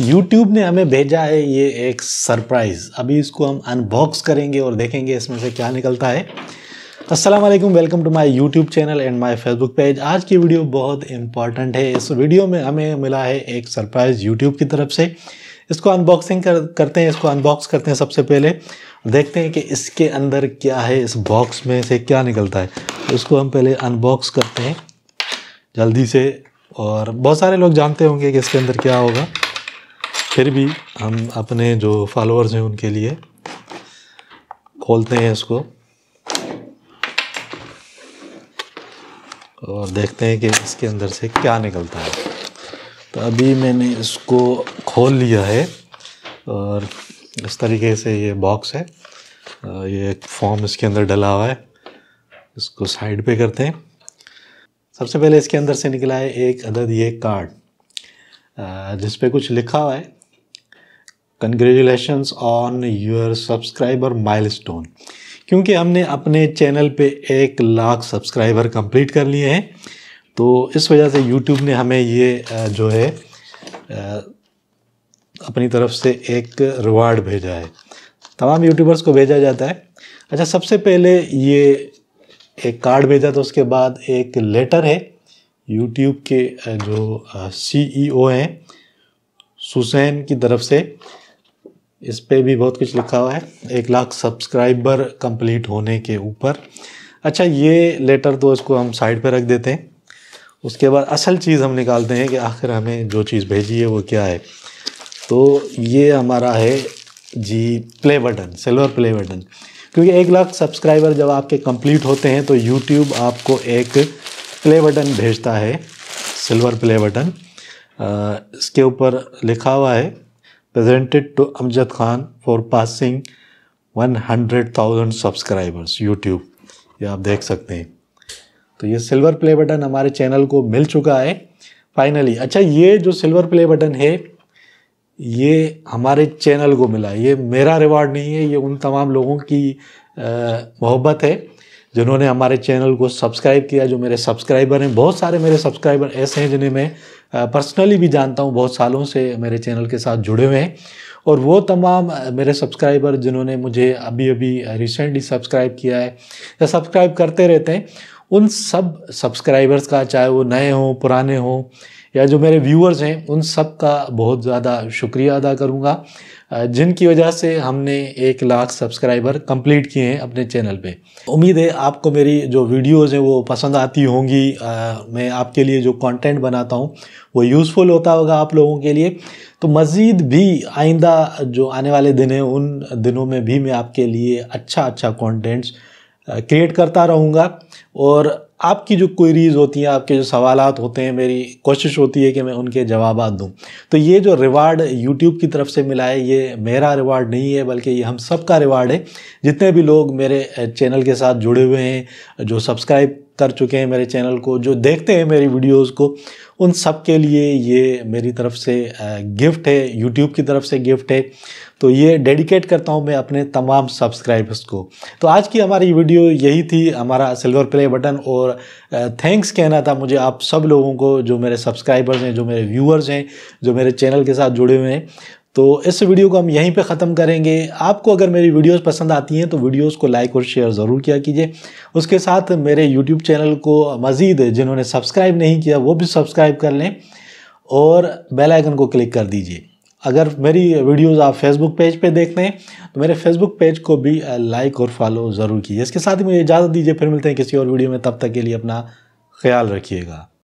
YouTube ने हमें भेजा है ये एक सरप्राइज़ अभी इसको हम अनबॉक्स करेंगे और देखेंगे इसमें से क्या निकलता है अस्सलाम वालेकुम welcome to my YouTube channel and my Facebook page आज की वीडियो बहुत इंपॉर्टेंट है इस वीडियो में हमें मिला है एक सरप्राइज़ यूट्यूब की तरफ से इसको अनबॉक्सिंग कर, करते हैं इसको अनबॉक्स करते हैं सबसे पहले देखते हैं कि इसके अंदर क्या है इस बॉक्स में से क्या निकलता है तो इसको हम पहले अनबॉक्स करते हैं जल्दी से और बहुत सारे लोग जानते होंगे कि इसके अंदर क्या होगा फिर भी हम अपने जो फॉलोअर्स हैं उनके लिए खोलते हैं इसको और देखते हैं कि इसके अंदर से क्या निकलता है तो अभी मैंने इसको खोल लिया है और इस तरीके से ये बॉक्स है ये एक फॉर्म इसके अंदर डला हुआ है इसको साइड पे करते हैं सबसे पहले इसके अंदर से निकला है एक अदद ये कार्ड जिस पे कुछ लिखा हुआ है congratulation on your subscriber milestone क्योंकि हमने अपने चैनल पे एक लाख सब्सक्राइबर कंप्लीट कर लिए हैं तो इस वजह से यूट्यूब ने हमें ये जो है अपनी तरफ से एक रिवार्ड भेजा है तमाम यूट्यूबर्स को भेजा जाता है अच्छा सबसे पहले ये एक कार्ड भेजा था उसके बाद एक लेटर है यूट्यूब के जो सीईओ e हैं सुसैन की तरफ से इस पर भी बहुत कुछ लिखा हुआ है एक लाख सब्सक्राइबर कंप्लीट होने के ऊपर अच्छा ये लेटर तो इसको हम साइड पे रख देते हैं उसके बाद असल चीज़ हम निकालते हैं कि आखिर हमें जो चीज़ भेजी है वो क्या है तो ये हमारा है जी play button silver play button क्योंकि एक लाख सब्सक्राइबर जब आपके कंप्लीट होते हैं तो यूट्यूब आपको एक प्ले बटन भेजता है सिल्वर प्ले बटन आ, इसके ऊपर लिखा हुआ है presented to Amjad Khan for passing 100,000 subscribers YouTube ये आप देख सकते हैं तो ये सिल्वर प्ले बटन हमारे चैनल को मिल चुका है फाइनली अच्छा ये जो सिल्वर प्ले बटन है ये हमारे चैनल को मिला ये मेरा रिवार्ड नहीं है ये उन तमाम लोगों की मोहब्बत है जिन्होंने हमारे चैनल को सब्सक्राइब किया जो मेरे सब्सक्राइबर हैं बहुत सारे मेरे सब्सक्राइबर ऐसे हैं जिन्हें मैं पर्सनली भी जानता हूँ बहुत सालों से मेरे चैनल के साथ जुड़े हुए हैं और वो तमाम मेरे सब्सक्राइबर जिन्होंने मुझे अभी अभी रिसेंटली सब्सक्राइब किया है या सब्सक्राइब करते रहते हैं उन सब सब्सक्राइबर्स का चाहे वो नए हों पुराने हों या जो मेरे व्यूअर्स हैं उन सब का बहुत ज़्यादा शुक्रिया अदा करूँगा जिनकी वजह से हमने एक लाख सब्सक्राइबर कंप्लीट किए हैं अपने चैनल पे उम्मीद है आपको मेरी जो वीडियोस हैं वो पसंद आती होंगी आ, मैं आपके लिए जो कंटेंट बनाता हूँ वो यूज़फुल होता होगा आप लोगों के लिए तो मज़ीद भी आइंदा जो आने वाले दिन हैं उन दिनों में भी मैं आपके लिए अच्छा अच्छा कॉन्टेंट्स क्रिएट करता रहूँगा और आपकी जो क्वेरीज होती हैं आपके जो सवाल होते हैं मेरी कोशिश होती है कि मैं उनके जवाब दूँ तो ये जो रिवार्ड यूट्यूब की तरफ से मिला है ये मेरा रिवार्ड नहीं है बल्कि ये हम सब का रिवार्ड है जितने भी लोग मेरे चैनल के साथ जुड़े हुए हैं जो सब्सक्राइब कर चुके हैं मेरे चैनल को जो देखते हैं मेरी वीडियोज़ को उन सब के लिए ये मेरी तरफ से गिफ्ट है यूट्यूब की तरफ से गिफ्ट है तो ये डेडिकेट करता हूँ मैं अपने तमाम सब्सक्राइबर्स को तो आज की हमारी वीडियो यही थी हमारा सिल्वर प्ले बटन और और थैंक्स कहना था मुझे आप सब लोगों को जो मेरे सब्सक्राइबर्स हैं जो मेरे व्यूअर्स हैं जो मेरे चैनल के साथ जुड़े हुए हैं तो इस वीडियो को हम यहीं पे ख़त्म करेंगे आपको अगर मेरी वीडियोस पसंद आती हैं तो वीडियोस को लाइक और शेयर ज़रूर किया कीजिए उसके साथ मेरे यूट्यूब चैनल को मज़ीद जिन्होंने सब्सक्राइब नहीं किया वो भी सब्सक्राइब कर लें और बेल आइकन को क्लिक कर दीजिए अगर मेरी वीडियोस आप फेसबुक पेज पे देखते हैं तो मेरे फेसबुक पेज को भी लाइक और फॉलो ज़रूर कीजिए इसके साथ ही मुझे इजाज़त दीजिए फिर मिलते हैं किसी और वीडियो में तब तक के लिए अपना ख्याल रखिएगा